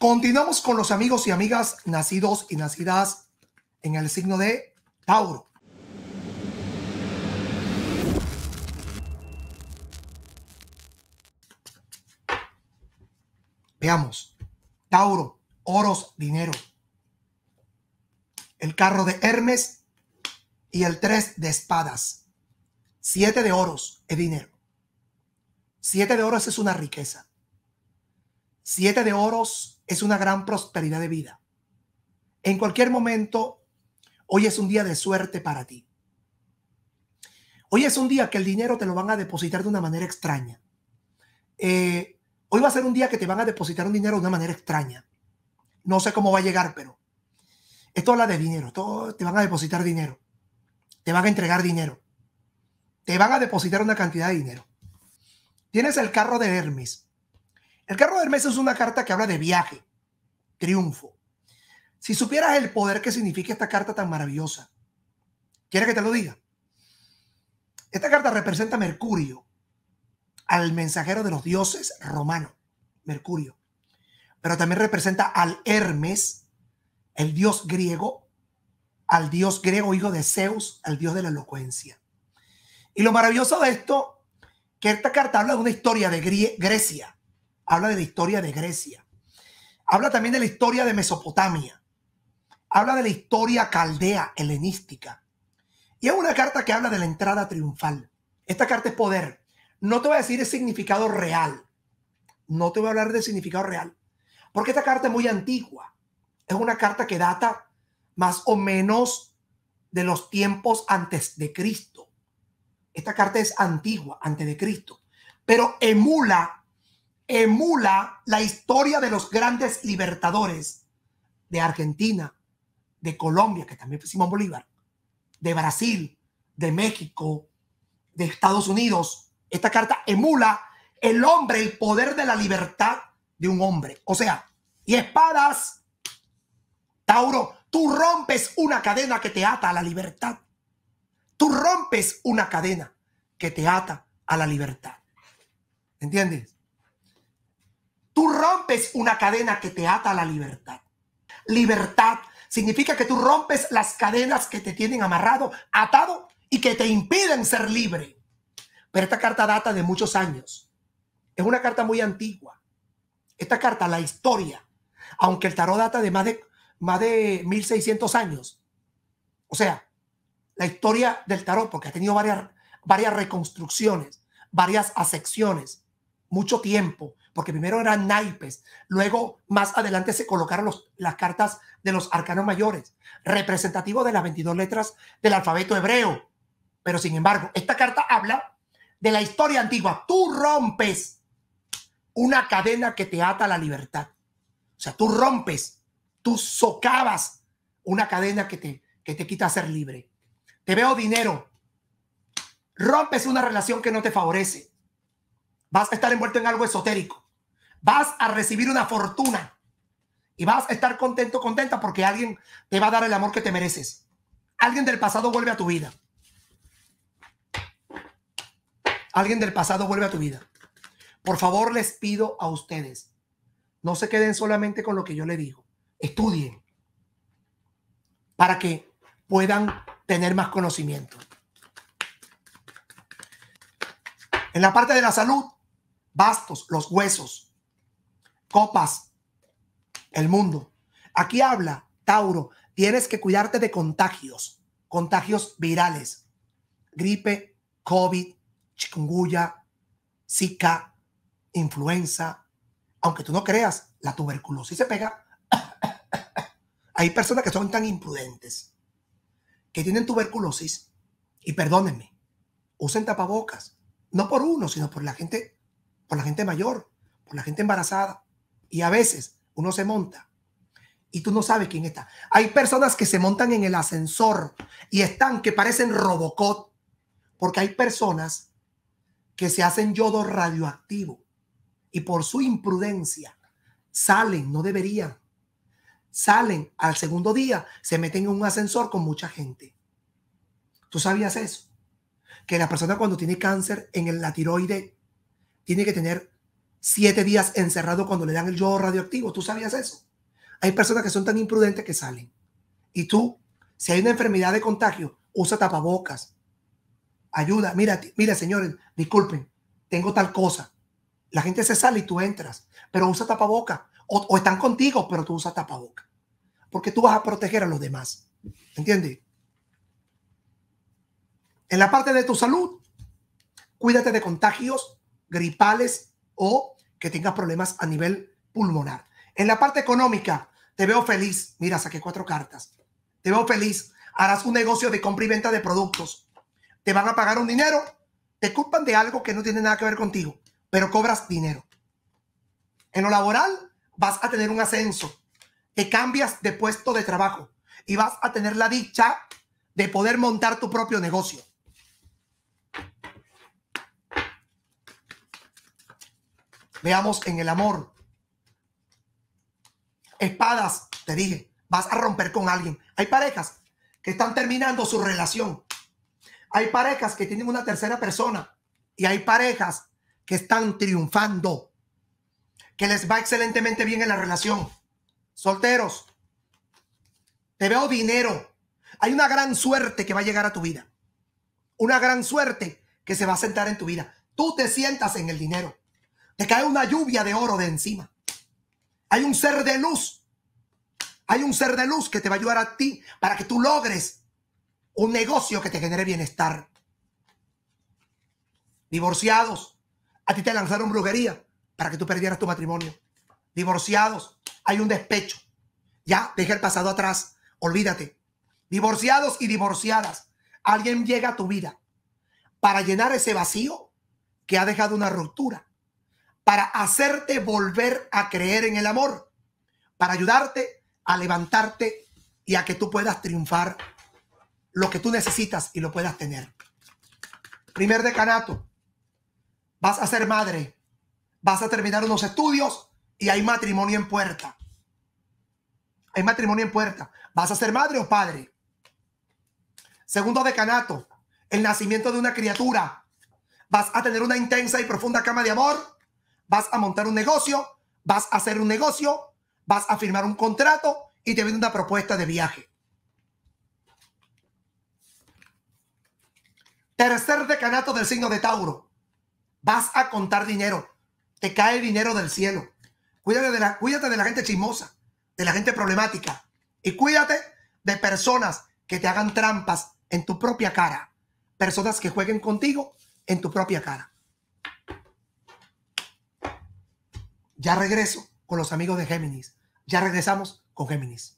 Continuamos con los amigos y amigas nacidos y nacidas en el signo de Tauro. Veamos. Tauro, oros, dinero. El carro de Hermes y el tres de espadas. Siete de oros es dinero. Siete de oros es una riqueza. Siete de oros es una gran prosperidad de vida. En cualquier momento, hoy es un día de suerte para ti. Hoy es un día que el dinero te lo van a depositar de una manera extraña. Eh, hoy va a ser un día que te van a depositar un dinero de una manera extraña. No sé cómo va a llegar, pero esto habla de dinero. Todo, te van a depositar dinero. Te van a entregar dinero. Te van a depositar una cantidad de dinero. Tienes el carro de Hermes. El carro de Hermes es una carta que habla de viaje, triunfo. Si supieras el poder que significa esta carta tan maravillosa, ¿quiere que te lo diga? Esta carta representa a Mercurio, al mensajero de los dioses romanos, Mercurio, pero también representa al Hermes, el dios griego, al dios griego hijo de Zeus, al dios de la elocuencia. Y lo maravilloso de esto, que esta carta habla de una historia de Grecia, habla de la historia de Grecia, habla también de la historia de Mesopotamia, habla de la historia caldea helenística. Y es una carta que habla de la entrada triunfal. Esta carta es poder. No te voy a decir el significado real. No te voy a hablar del significado real. Porque esta carta es muy antigua. Es una carta que data más o menos de los tiempos antes de Cristo. Esta carta es antigua, antes de Cristo. Pero emula emula la historia de los grandes libertadores de Argentina, de Colombia, que también fue Simón Bolívar, de Brasil, de México, de Estados Unidos. Esta carta emula el hombre, el poder de la libertad de un hombre. O sea, y espadas, Tauro, tú rompes una cadena que te ata a la libertad. Tú rompes una cadena que te ata a la libertad. ¿Entiendes? Tú rompes una cadena que te ata a la libertad. Libertad significa que tú rompes las cadenas que te tienen amarrado, atado y que te impiden ser libre. Pero esta carta data de muchos años. Es una carta muy antigua. Esta carta, la historia, aunque el tarot data de más de, más de 1600 años. O sea, la historia del tarot, porque ha tenido varias, varias reconstrucciones, varias acepciones, mucho tiempo, porque primero eran naipes, luego más adelante se colocaron las cartas de los arcanos mayores, representativos de las 22 letras del alfabeto hebreo. Pero sin embargo, esta carta habla de la historia antigua. Tú rompes una cadena que te ata a la libertad. O sea, tú rompes, tú socavas una cadena que te, que te quita ser libre. Te veo dinero. Rompes una relación que no te favorece. Vas a estar envuelto en algo esotérico vas a recibir una fortuna y vas a estar contento, contenta porque alguien te va a dar el amor que te mereces. Alguien del pasado vuelve a tu vida. Alguien del pasado vuelve a tu vida. Por favor, les pido a ustedes, no se queden solamente con lo que yo les digo. Estudien para que puedan tener más conocimiento. En la parte de la salud, bastos, los huesos, copas, el mundo. Aquí habla, Tauro, tienes que cuidarte de contagios, contagios virales, gripe, COVID, chikungunya, Zika, influenza. Aunque tú no creas, la tuberculosis se pega. Hay personas que son tan imprudentes, que tienen tuberculosis, y perdónenme, usen tapabocas, no por uno, sino por la gente, por la gente mayor, por la gente embarazada. Y a veces uno se monta y tú no sabes quién está. Hay personas que se montan en el ascensor y están que parecen robocot porque hay personas que se hacen yodo radioactivo y por su imprudencia salen, no deberían, salen al segundo día, se meten en un ascensor con mucha gente. ¿Tú sabías eso? Que la persona cuando tiene cáncer en la tiroide tiene que tener siete días encerrado cuando le dan el yo radioactivo. ¿Tú sabías eso? Hay personas que son tan imprudentes que salen. Y tú, si hay una enfermedad de contagio, usa tapabocas. Ayuda. Mira, mira, señores, disculpen, tengo tal cosa. La gente se sale y tú entras, pero usa tapabocas. O, están contigo, pero tú usas tapabocas. Porque tú vas a proteger a los demás. ¿Entiendes? En la parte de tu salud, cuídate de contagios gripales o que tengas problemas a nivel pulmonar. En la parte económica, te veo feliz. Mira, saqué cuatro cartas. Te veo feliz. Harás un negocio de compra y venta de productos. Te van a pagar un dinero. Te culpan de algo que no tiene nada que ver contigo, pero cobras dinero. En lo laboral, vas a tener un ascenso. Que cambias de puesto de trabajo y vas a tener la dicha de poder montar tu propio negocio. Veamos en el amor. Espadas, te dije, vas a romper con alguien. Hay parejas que están terminando su relación. Hay parejas que tienen una tercera persona y hay parejas que están triunfando, que les va excelentemente bien en la relación. Solteros, te veo dinero. Hay una gran suerte que va a llegar a tu vida. Una gran suerte que se va a sentar en tu vida. Tú te sientas en el dinero. Te cae una lluvia de oro de encima. Hay un ser de luz. Hay un ser de luz que te va a ayudar a ti para que tú logres un negocio que te genere bienestar. Divorciados, a ti te lanzaron brujería para que tú perdieras tu matrimonio. Divorciados, hay un despecho. Ya, deja el pasado atrás. Olvídate. Divorciados y divorciadas, alguien llega a tu vida para llenar ese vacío que ha dejado una ruptura para hacerte volver a creer en el amor, para ayudarte a levantarte y a que tú puedas triunfar lo que tú necesitas y lo puedas tener. Primer decanato, vas a ser madre, vas a terminar unos estudios y hay matrimonio en puerta. Hay matrimonio en puerta. ¿Vas a ser madre o padre? Segundo decanato, el nacimiento de una criatura. Vas a tener una intensa y profunda cama de amor vas a montar un negocio, vas a hacer un negocio, vas a firmar un contrato y te viene una propuesta de viaje. Tercer decanato del signo de Tauro. Vas a contar dinero. Te cae dinero del cielo. Cuídate de la, cuídate de la gente chismosa, de la gente problemática. Y cuídate de personas que te hagan trampas en tu propia cara. Personas que jueguen contigo en tu propia cara. Ya regreso con los amigos de Géminis. Ya regresamos con Géminis.